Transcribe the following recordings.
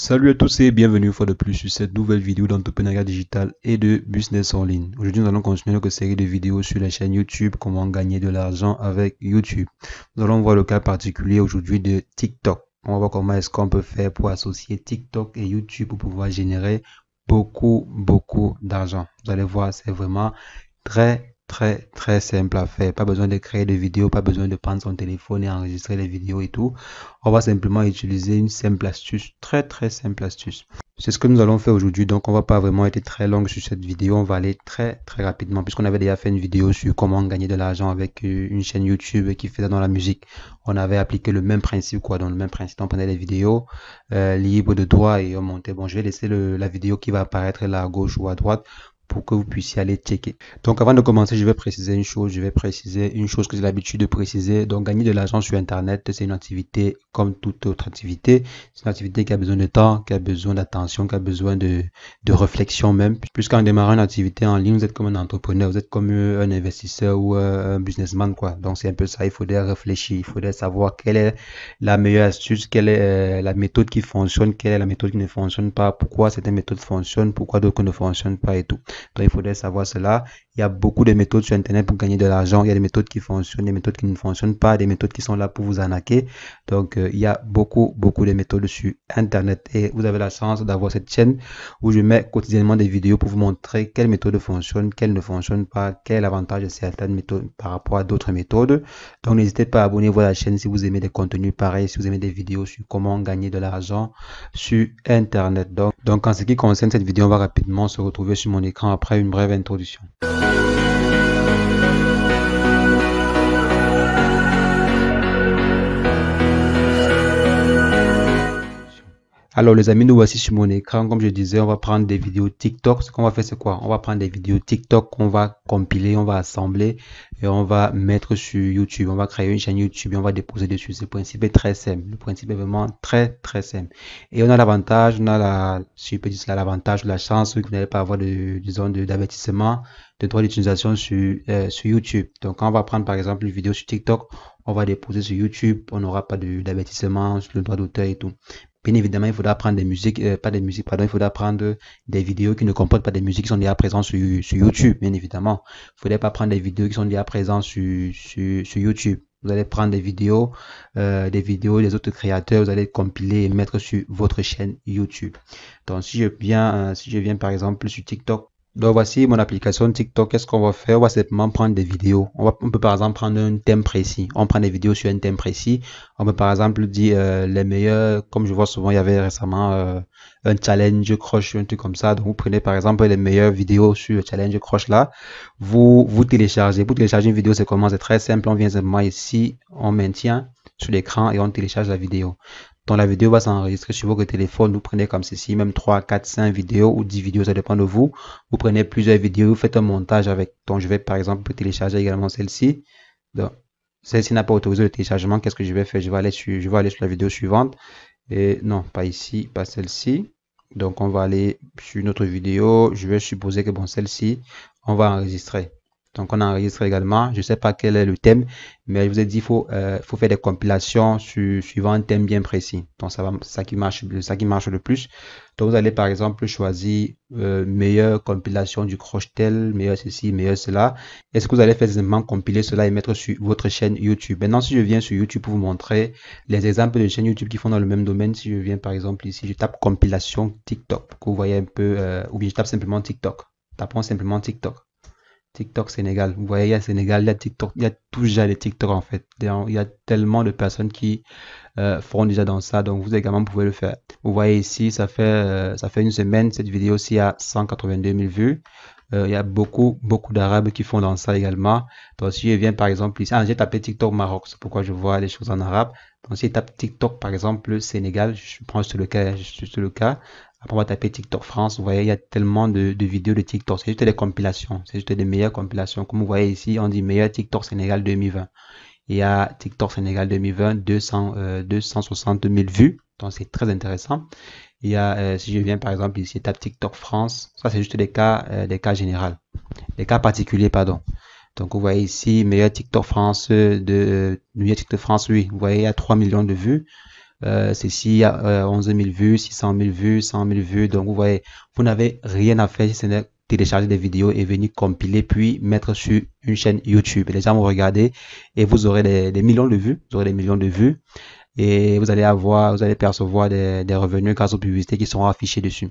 Salut à tous et bienvenue une fois de plus sur cette nouvelle vidéo d'entrepreneuriat digital et de business en ligne. Aujourd'hui, nous allons continuer notre série de vidéos sur la chaîne YouTube, comment gagner de l'argent avec YouTube. Nous allons voir le cas particulier aujourd'hui de TikTok. On va voir comment est-ce qu'on peut faire pour associer TikTok et YouTube pour pouvoir générer beaucoup, beaucoup d'argent. Vous allez voir, c'est vraiment très, très très simple à faire. Pas besoin de créer des vidéos, pas besoin de prendre son téléphone et enregistrer les vidéos et tout. On va simplement utiliser une simple astuce, très très simple astuce. C'est ce que nous allons faire aujourd'hui, donc on va pas vraiment être très long sur cette vidéo, on va aller très très rapidement puisqu'on avait déjà fait une vidéo sur comment gagner de l'argent avec euh, une chaîne YouTube qui faisait dans la musique. On avait appliqué le même principe quoi, dans le même principe, on prenait des vidéos euh, libres de droit et on montait. Bon, je vais laisser la vidéo qui va apparaître là à gauche ou à droite pour que vous puissiez aller checker. Donc avant de commencer, je vais préciser une chose, je vais préciser une chose que j'ai l'habitude de préciser. Donc gagner de l'argent sur Internet, c'est une activité comme toute autre activité. C'est une activité qui a besoin de temps, qui a besoin d'attention, qui a besoin de, de réflexion même. Puisqu'en démarrant une activité en ligne, vous êtes comme un entrepreneur, vous êtes comme euh, un investisseur ou euh, un businessman quoi. Donc c'est un peu ça, il faudrait réfléchir, il faudrait savoir quelle est la meilleure astuce, quelle est euh, la méthode qui fonctionne, quelle est la méthode qui ne fonctionne pas, pourquoi certaines méthodes fonctionnent, pourquoi d'autres ne fonctionnent pas et tout. Donc, il faudrait savoir cela. Il y a beaucoup de méthodes sur Internet pour gagner de l'argent. Il y a des méthodes qui fonctionnent, des méthodes qui ne fonctionnent pas, des méthodes qui sont là pour vous arnaquer. Donc, euh, il y a beaucoup, beaucoup de méthodes sur Internet. Et vous avez la chance d'avoir cette chaîne où je mets quotidiennement des vidéos pour vous montrer quelles méthodes fonctionnent, quelles ne fonctionnent pas, quel avantage de certaines méthodes par rapport à d'autres méthodes. Donc, n'hésitez pas à abonner à la chaîne si vous aimez des contenus pareils, si vous aimez des vidéos sur comment gagner de l'argent sur Internet. Donc, donc, en ce qui concerne cette vidéo, on va rapidement se retrouver sur mon écran après une brève introduction. Alors les amis, nous voici sur mon écran. Comme je disais, on va prendre des vidéos TikTok. Ce qu'on va faire, c'est quoi On va prendre des vidéos TikTok qu'on va compiler, on va assembler et on va mettre sur YouTube. On va créer une chaîne YouTube et on va déposer dessus. Ce principe est très simple. Le principe est vraiment très très simple. Et on a l'avantage, on a la, l'avantage, la chance que vous n'allez pas avoir de, disons, d'avertissement de, de droit d'utilisation sur, euh, sur YouTube. Donc quand on va prendre par exemple une vidéo sur TikTok, on va déposer sur YouTube, on n'aura pas d'avertissement sur le droit d'auteur et tout. Bien évidemment, il faudra prendre des musiques, euh, pas des musiques, pardon, il faudra prendre des vidéos qui ne comportent pas des musiques qui sont déjà présentes sur, sur YouTube, bien évidemment. Il ne faudrait pas prendre des vidéos qui sont déjà présentes sur, sur, YouTube. Vous allez prendre des vidéos, euh, des vidéos des autres créateurs, vous allez compiler et mettre sur votre chaîne YouTube. Donc, si je viens, euh, si je viens par exemple sur TikTok, donc voici mon application TikTok. Qu'est-ce qu'on va faire On va simplement prendre des vidéos. On, on, peut par exemple prendre un thème précis. On prend des vidéos sur un thème précis. On peut par exemple dire euh, les meilleurs, comme je vois souvent, il y avait récemment euh, un challenge crush, un truc comme ça. Donc vous prenez par exemple les meilleures vidéos sur le challenge croche là. Vous vous téléchargez. Pour télécharger une vidéo, c'est comment C'est très simple. On vient simplement ici, on maintient sur l'écran et on télécharge la vidéo. Donc la vidéo va s'enregistrer sur votre téléphone. Vous prenez comme ceci, même 3, 4, 5 vidéos ou 10 vidéos, ça dépend de vous. Vous prenez plusieurs vidéos, vous faites un montage avec. Donc je vais par exemple télécharger également celle-ci. Donc celle-ci n'a pas autorisé le téléchargement. Qu'est-ce que je vais faire je vais, aller sur, je vais aller sur la vidéo suivante. Et non, pas ici, pas celle-ci. Donc on va aller sur une autre vidéo. Je vais supposer que bon, celle-ci, on va enregistrer. Donc, on enregistre également. Je ne sais pas quel est le thème, mais je vous ai dit, qu'il euh, faut, faire des compilations suivant un thème bien précis. Donc, ça va, ça qui marche, ça qui marche le plus. Donc, vous allez par exemple choisir euh, meilleure compilation du crochetel, meilleur ceci, meilleur cela. est ce que vous allez faire, simplement compiler cela et mettre sur votre chaîne YouTube. Maintenant, si je viens sur YouTube pour vous montrer les exemples de chaînes YouTube qui font dans le même domaine, si je viens par exemple ici, je tape compilation TikTok, que vous voyez un peu, euh, ou bien je tape simplement TikTok. Tapons simplement TikTok. TikTok Sénégal. Vous voyez, il y a Sénégal, il y a TikTok, il y a toujours les TikTok en fait. Il y a tellement de personnes qui euh, font déjà dans ça, donc vous également pouvez le faire. Vous voyez ici, ça fait, euh, ça fait une semaine, cette vidéo-ci a 182 000 vues. Euh, il y a beaucoup, beaucoup d'arabes qui font dans ça également. Donc si je viens par exemple ici, ah, j'ai tapé TikTok Maroc, c'est pourquoi je vois les choses en arabe. Donc si je tape TikTok par exemple Sénégal, je prends juste le cas, le cas, après, on va taper TikTok France. Vous voyez, il y a tellement de, vidéos de TikTok. C'est juste des compilations. C'est juste des meilleures compilations. Comme vous voyez ici, on dit meilleur TikTok Sénégal 2020. Il y a TikTok Sénégal 2020, 200, 260 000 vues. Donc, c'est très intéressant. Il y a, euh, si je viens par exemple ici, tape TikTok France. Ça, c'est juste des cas, euh, des cas généraux. Des cas particuliers, pardon. Donc, vous voyez ici, meilleur TikTok France euh, de, meilleur TikTok France, oui. Vous voyez, il y a 3 millions de vues euh, ceci à 11 000 vues, 600 000 vues, 100 000 vues. Donc vous voyez, vous n'avez rien à faire si ce n'est télécharger des vidéos et venir compiler puis mettre sur une chaîne YouTube. les gens vont regarder et vous aurez des millions de vues. Vous aurez des millions de vues et vous allez avoir, vous allez percevoir des, revenus grâce aux publicités qui seront affichées dessus.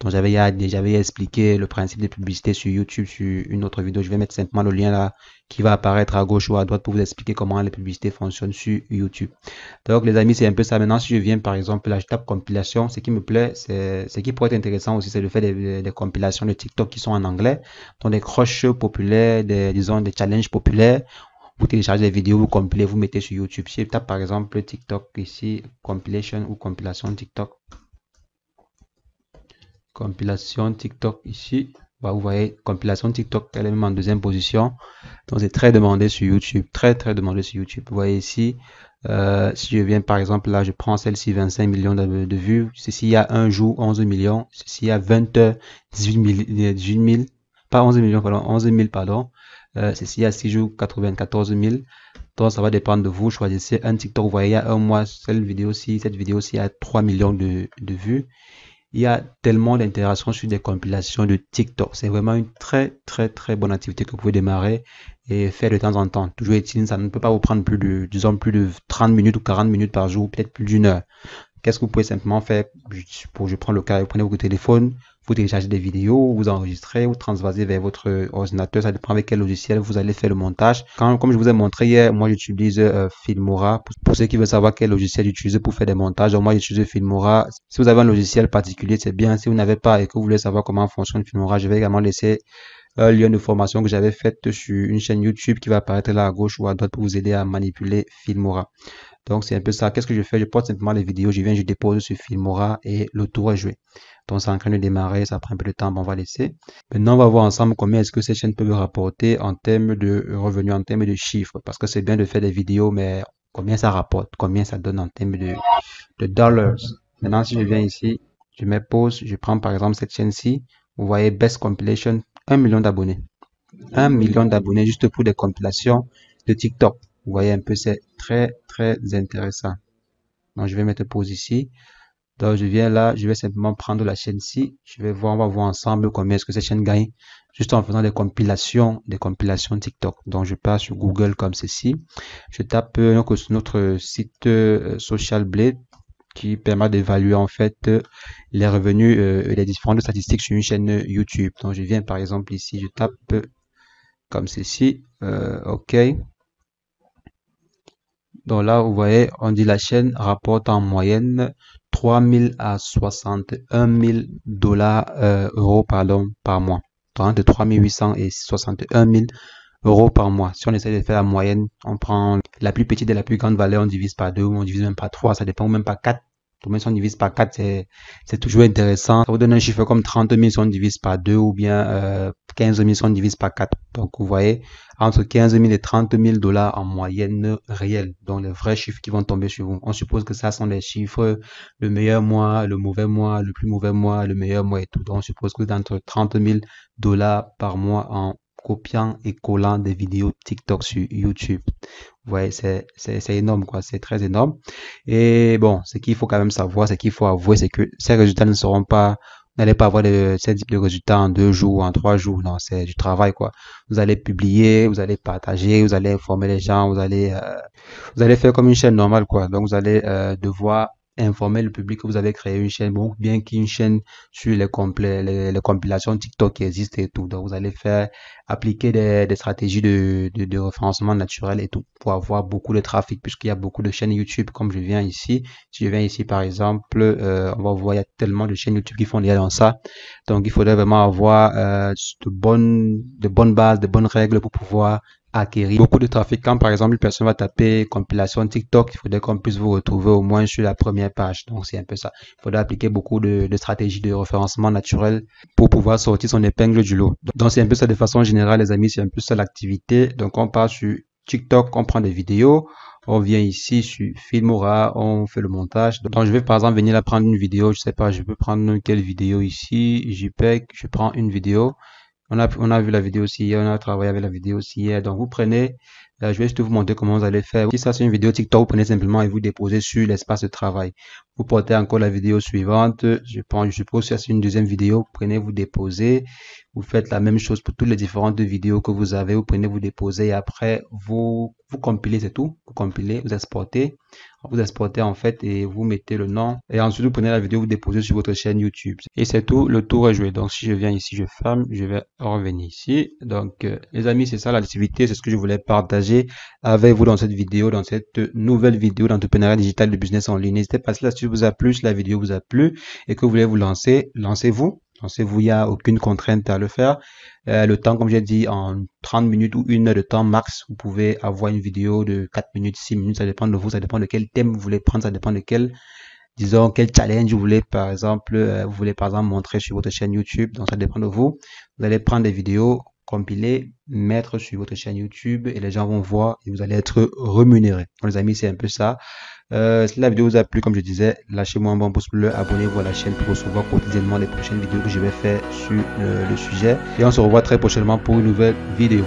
Donc j'avais déjà expliqué le principe des publicités sur YouTube sur une autre vidéo. Je vais mettre simplement le lien là qui va apparaître à gauche ou à droite pour vous expliquer comment les publicités fonctionnent sur YouTube. Donc les amis, c'est un peu ça. Maintenant, si je viens par exemple là, je tape compilation, ce qui me plaît, c'est ce qui pourrait être intéressant aussi, c'est le fait des, compilations de TikTok qui sont en anglais, donc des croches populaires, des disons des challenges populaires vous téléchargez les vidéos, vous compilez, vous mettez sur YouTube. Si je tape par exemple TikTok ici, compilation ou compilation TikTok. Compilation TikTok ici. Bah, vous voyez, compilation TikTok, elle est même en deuxième position. Donc c'est très demandé sur YouTube. Très très demandé sur YouTube. Vous voyez ici, euh, si je viens par exemple là, je prends celle-ci 25 millions de, vues. vues. Ceci a un jour 11 millions. Ceci a 20 heures 18 18 000 pas 11 millions, pardon, 11 000, pardon. Euh, Ceci à 6 jours, 94 000. Donc, ça va dépendre de vous. Choisissez un TikTok. Vous voyez, il y a un mois, cette vidéo si cette vidéo-ci a 3 millions de, vues. Il y a tellement d'interactions sur des compilations de TikTok. C'est vraiment une très, très, très bonne activité que vous pouvez démarrer et faire de temps en temps. Toujours est-il, ça ne peut pas vous prendre plus de, disons, plus de 30 minutes ou 40 minutes par jour, peut-être plus d'une heure. Qu'est-ce que vous pouvez simplement faire pour, je prends le cas, vous prenez votre téléphone, vous téléchargez des vidéos, vous enregistrez, vous transvasez vers votre ordinateur, ça dépend avec quel logiciel vous allez faire le montage. comme je vous ai montré hier, moi j'utilise euh, Filmora. Pour, ceux qui veulent savoir quel logiciel utiliser pour faire des montages, moi j'utilise Filmora. Si vous avez un logiciel particulier, c'est bien. Si vous n'avez pas et que vous voulez savoir comment fonctionne Filmora, je vais également laisser un lien de formation que j'avais faite sur une chaîne YouTube qui va apparaître là à gauche ou à droite pour vous aider à manipuler Filmora. Donc, c'est un peu ça. Qu'est-ce que je fais Je porte simplement les vidéos, je viens, je dépose sur Filmora et le tour est joué. Donc, c'est en train de démarrer, ça prend un peu de temps, mais on va laisser. Maintenant, on va voir ensemble combien est-ce que ces chaînes peuvent rapporter en termes de revenus, en termes de chiffres. Parce que c'est bien de faire des vidéos, mais combien ça rapporte, combien ça donne en termes de, dollars. Maintenant, si je viens ici, je mets pause, je prends par exemple cette chaîne-ci. Vous voyez, Best Compilation, 1 million d'abonnés. 1 million d'abonnés juste pour des compilations de TikTok. Vous voyez un peu, c'est très, très intéressant. Donc, je vais mettre pause ici. Donc, je viens là, je vais simplement prendre la chaîne ci. Je vais voir, on va voir ensemble combien est-ce que cette chaîne gagne. Juste en faisant des compilations, des compilations TikTok. Donc, je passe sur Google comme ceci. Je tape euh, donc, sur notre site euh, Social Blade qui permet d'évaluer en fait euh, les revenus et les différentes statistiques sur une chaîne YouTube. Donc, je viens par exemple ici, je tape comme ceci. OK. Donc là, vous voyez, on dit la chaîne rapporte en moyenne 3000 à 61 000 dollars euh, euros pardon, par mois. Donc entre 3800 et 61 000 euros par mois. Si on essaie de faire la moyenne, on prend la plus petite et la plus grande valeur, on divise par 2 ou on divise même par 3, ça dépend, ou même par 4. Pour si divise par 4, c'est toujours intéressant. Ça vous donne un chiffre comme 30 000 si on divise par 2 ou bien 15 euh, 000 si on divise par 4. Donc, vous voyez, entre 15 000 et 30 000 dollars en moyenne réelle. Donc, les vrais chiffres qui vont tomber sur vous. On suppose que ça sont les chiffres, le meilleur mois, le mauvais mois, le plus mauvais mois, le meilleur mois et tout. Donc, on suppose que d'entre 30 000 dollars par mois en copiant et collant des vidéos TikTok sur YouTube. Vous voyez, c'est, énorme, quoi. C'est très énorme. Et bon, ce qu'il faut quand même savoir, ce qu'il faut avouer, c'est que ces résultats ne seront pas, n'allez pas avoir de, ce type de résultats en deux jours, en trois jours. Non, c'est du travail, quoi. Vous allez publier, vous allez partager, vous allez informer les gens, vous allez, euh, vous allez faire comme une chaîne normale, quoi. Donc, vous allez euh, devoir informer le public que vous avez créé une chaîne, ou bien qu'une chaîne sur les, les, compilations TikTok qui existent et tout. Donc, vous allez faire appliquer des, stratégies de, de, référencement naturel et tout pour avoir beaucoup de trafic puisqu'il y a beaucoup de chaînes YouTube. Comme je viens ici, si je viens ici par exemple, euh, on va voir il y a tellement de chaînes YouTube qui font déjà dans ça. Donc, il faudrait vraiment avoir euh, de bonnes, de bonnes bases, de bonnes règles pour pouvoir acquérir beaucoup de trafic. Quand par exemple une personne va taper compilation TikTok, il faudrait qu'on puisse vous retrouver au moins sur la première page. Donc c'est un peu ça. Il faudrait appliquer beaucoup de, stratégies de référencement naturel pour pouvoir sortir son épingle du lot. Donc c'est un peu ça de façon générale les amis, c'est un peu ça l'activité. Donc on part sur TikTok, on prend des vidéos, on vient ici sur Filmora, on fait le montage. Donc je vais par exemple venir là prendre une vidéo, je sais pas, je peux prendre quelle vidéo ici, JPEG, je prends une vidéo on a, on a vu la vidéo aussi hier, on a travaillé avec la vidéo aussi hier. Donc, vous prenez, euh, je vais juste vous montrer comment vous allez faire. Si ça, c'est une vidéo TikTok, vous prenez simplement et vous déposez sur l'espace de travail. Vous portez encore la vidéo suivante. Je pense, je suppose que c'est une deuxième vidéo. prenez, vous déposez. Vous faites la même chose pour toutes les différentes vidéos que vous avez. Vous prenez, vous déposez et après, vous, vous compilez, c'est tout. Vous compilez, vous exportez vous exportez en fait et vous mettez le nom et ensuite vous prenez la vidéo, vous déposez sur votre chaîne YouTube. Et c'est tout, le tour est joué. Donc si je viens ici, je ferme, je vais revenir ici. Donc euh, les amis, c'est ça l'activité, c'est ce que je voulais partager avec vous dans cette vidéo, dans cette nouvelle vidéo d'entrepreneuriat digital de business en ligne. N'hésitez pas si vous a plu, si la vidéo vous a plu et que vous voulez vous lancer, lancez-vous c'est vous il n'y a aucune contrainte à le faire. Euh, le temps, comme j'ai dit, en 30 minutes ou une heure de temps max, vous pouvez avoir une vidéo de 4 minutes, 6 minutes, ça dépend de vous, ça dépend de quel thème vous voulez prendre, ça dépend de quel, disons, quel challenge vous voulez, par exemple, euh, vous voulez par exemple montrer sur votre chaîne YouTube, donc ça dépend de vous. Vous allez prendre des vidéos compiler, mettre sur votre chaîne YouTube et les gens vont voir et vous allez être rémunéré. Donc les amis, c'est un peu ça. Euh, si la vidéo vous a plu, comme je disais, lâchez-moi un bon pouce bleu, abonnez-vous à la chaîne pour recevoir quotidiennement les prochaines vidéos que je vais faire sur euh, le sujet. Et on se revoit très prochainement pour une nouvelle vidéo.